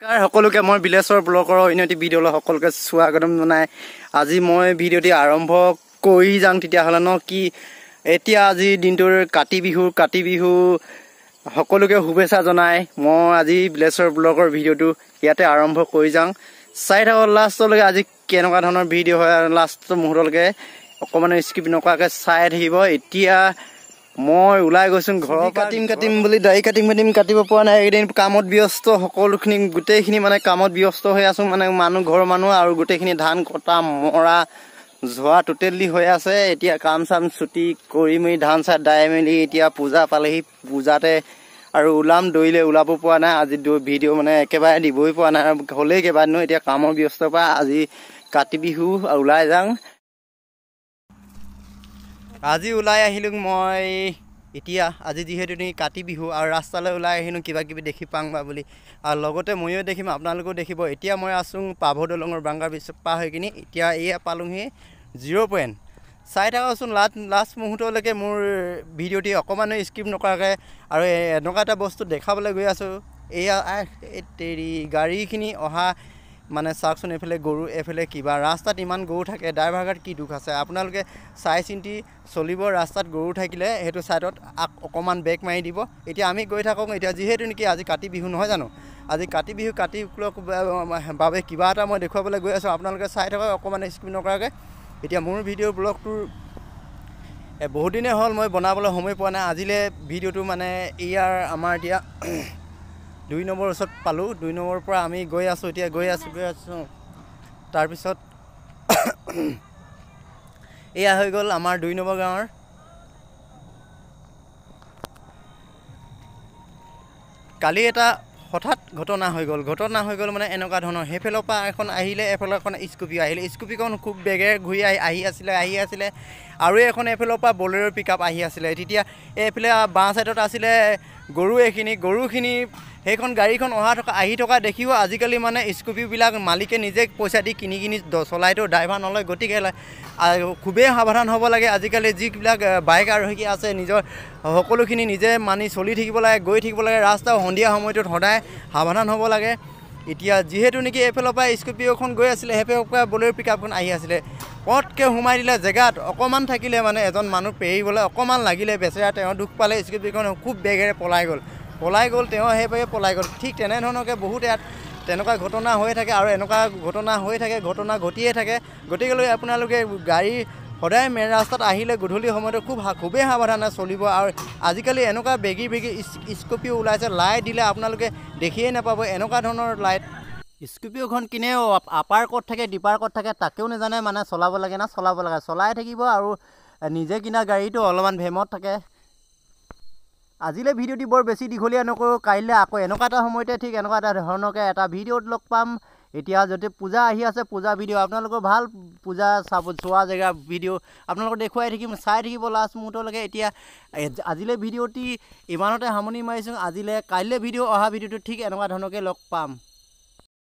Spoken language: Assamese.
নমস্কাৰ সকলোকে মই বিলেশ্বৰ ব্লকৰ অন্য এটি ভিডিঅ'লৈ সকলোকে স্বাগতম জনাই আজি মই ভিডিঅ'টি আৰম্ভ কৰি যাম তেতিয়াহ'লে ন কি এতিয়া আজি দিনটোৰ কাতি বিহু কাতি বিহু সকলোকে শুভেচ্ছা জনাই মই আজি বিলেশ্বৰ ব্লকৰ ভিডিঅ'টো ইয়াতে আৰম্ভ কৰি যাওঁ চাই থাকক লাষ্টলৈকে আজি কেনেকুৱা ধৰণৰ ভিডিঅ' হয় লাষ্ট মুহূৰ্তলৈকে অকণমান স্কিপ নকৰাকৈ চাই থাকিব এতিয়া মই ওলাই গৈছো ঘৰ কাটিম কাটিম বুলি দাড়ি কাটিম কাটিম কাটিব পৰা নাই এইকেইদিন কামত ব্যস্ত সকলোখিনি গোটেইখিনি মানে কামত ব্যস্ত হৈ আছো মানে মানুহ ঘৰৰ মানুহ আৰু গোটেইখিনি ধান কটা মৰা যোৱা টোটেলি হৈ আছে এতিয়া কাম চাম চুটি কৰি মেলি ধান চাই দাই মেলি এতিয়া পূজা পালেহি পূজাতে আৰু ওলাম দৌৰিলে ওলাব পৰা নাই আজি ভিডিঅ' মানে একেবাৰে দিবই পৰা নাই হ'লেই কেইবাদিনো এতিয়া কামৰ ব্যস্ততাৰ পৰা আজি কাতি বিহু ওলাই যাওঁ আজি ওলাই আহিলোঁ মই এতিয়া আজি যিহেতু নেকি কাতি বিহু আৰু ৰাস্তালৈ ওলাই আহিলোঁ কিবা কিবি দেখি পাং বা বুলি আৰু লগতে ময়ো দেখিম আপোনালোকেও দেখিব এতিয়া মই আছোঁ পাভ দলঙৰ বাংগাৰ বিশ্ব পাৰ হৈ কিনি এতিয়া এয়া পালোঁহি জিৰ' পইণ্ট চাই থাকোচোন লাষ্ট লাষ্ট মুহূৰ্তলৈকে মোৰ ভিডিঅ'টি অকণমানো স্কিপ নকৰাকৈ আৰু এনেকুৱা এটা বস্তু দেখাবলৈ গৈ আছোঁ এয়া হেৰি গাড়ীখিনি অহা মানে চাওকচোন এইফালে গৰু এইফালে কিবা ৰাস্তাত ইমান গৰু থাকে ড্ৰাইভাৰঘাট কি দুখ আছে আপোনালোকে চাই চিন্তি চলিব ৰাস্তাত গৰু থাকিলে সেইটো ছাইডত আক অকণমান বেগ মাৰি দিব এতিয়া আমি গৈ থাকোঁ এতিয়া যিহেতু নেকি আজি কাতি বিহু নহয় জানো আজি কাতি বিহু কাতি উকলক বাবে কিবা এটা মই দেখুৱাবলৈ গৈ আছোঁ আপোনালোকে চাই থাকক অকণমান স্ক্ৰীন নকৰাকৈ এতিয়া মোৰ ভিডিঅ' ব্লগটোৰ বহুদিনে হ'ল মই বনাবলৈ সময় পোৱা নাই আজিলৈ ভিডিঅ'টো মানে ইয়াৰ আমাৰ এতিয়া দুই নম্বৰ ওচৰত পালোঁ দুই নম্বৰৰ পৰা আমি গৈ আছোঁ এতিয়া গৈ আছোঁ গৈ আছোঁ তাৰপিছত এয়া হৈ গ'ল আমাৰ দুই নম্বৰ গাঁৱৰ কালি এটা হঠাৎ ঘটনা হৈ গ'ল ঘটনা হৈ গ'ল মানে এনেকুৱা ধৰণৰ সেইফালৰ পৰা এখন আহিলে এফালৰ এখন স্কুপিও আহিলে স্কুপিখন খুব বেগেৰে ঘূৰি আহি আহি আছিলে আহি আছিলে আৰু এখন এইফালৰ পৰা বলেৰ' পিক আপ আহি আছিলে তেতিয়া এইফালে বাঁ ছাইডত আছিলে গৰু এইখিনি গৰুখিনি সেইখন গাড়ীখন অহা থকা আহি থকা দেখিও আজিকালি মানে স্কুপিবিলাক মালিকে নিজে পইচা দি কিনি কিনি চলাইতো ড্ৰাইভাৰ নলয় গতিকে খুবেই সাৱধান হ'ব লাগে আজিকালি যিবিলাক বাইক আৰোহী আছে নিজৰ সকলোখিনি নিজে মানি চলি থাকিব লাগে গৈ থাকিব লাগে ৰাস্তা সন্ধিয়া সময়টোত সদায় সাৱধান হ'ব লাগে এতিয়া যিহেতু নেকি এইফালৰ পৰা স্কৰ্পিঅ'খন গৈ আছিলে সেইফালৰ পৰা বলেৰ' পিক আপখন আহি আছিলে পটকৈ সোমাই দিলে জেগাত অকণমান থাকিলে মানে এজন মানুহ পেৰিবলৈ অকণমান লাগিলে বেচেৰা তেওঁ দুখ পালে স্কুটিখন খুব বেগেৰে পলাই গ'ল পলাই গ'ল তেওঁ সেইবাবে পলাই গ'ল ঠিক তেনেধৰণৰকৈ বহুত ইয়াত তেনেকুৱা ঘটনা হৈ থাকে আৰু এনেকুৱা ঘটনা হৈ থাকে ঘটনা ঘটিয়ে থাকে গতিকেলৈ আপোনালোকে গাড়ী সদায় মেইন ৰাস্তাত আহিলে গধূলি সময়তে খুব খুবেই সাৱধানে চলিব আৰু আজিকালি এনেকুৱা বেগী বেগী স্কৰ্পিঅ' ওলাইছে লাইট দিলে আপোনালোকে দেখিয়েই নাপাব এনেকুৱা ধৰণৰ লাইট স্কৰ্পিঅ'খন কিনেও আপাৰ ক'ত থাকে ডিপাৰ ক'ত থাকে তাকেও নাজানে মানে চলাব লাগে না চলাব লাগে চলাই থাকিব আৰু নিজে কিনা গাড়ীটো অলপমান ভেমত থাকে আজিলৈ ভিডিঅ'টি বৰ বেছি দীঘলীয়া নকৰোঁ কাইলৈ আকৌ এনেকুৱা এটা সময়তে ঠিক এনেকুৱা এটা ধৰণকৈ এটা ভিডিঅ'ত লগ পাম এতিয়া যদি পূজা আহি আছে পূজা ভিডিঅ' আপোনালোকৰ ভাল পূজা চাব চোৱা জেগা ভিডিঅ' আপোনালোকক দেখুৱাই থাকিম চাই থাকিব লাষ্ট মুহূৰ্তলৈকে এতিয়া আজিলৈ ভিডিঅ'টি ইমানতে সামৰণি মাৰিছোঁ আজিলৈ কাইলৈ ভিডিঅ' অহা ভিডিঅ'টো ঠিক এনেকুৱা ধৰণকে লগ পাম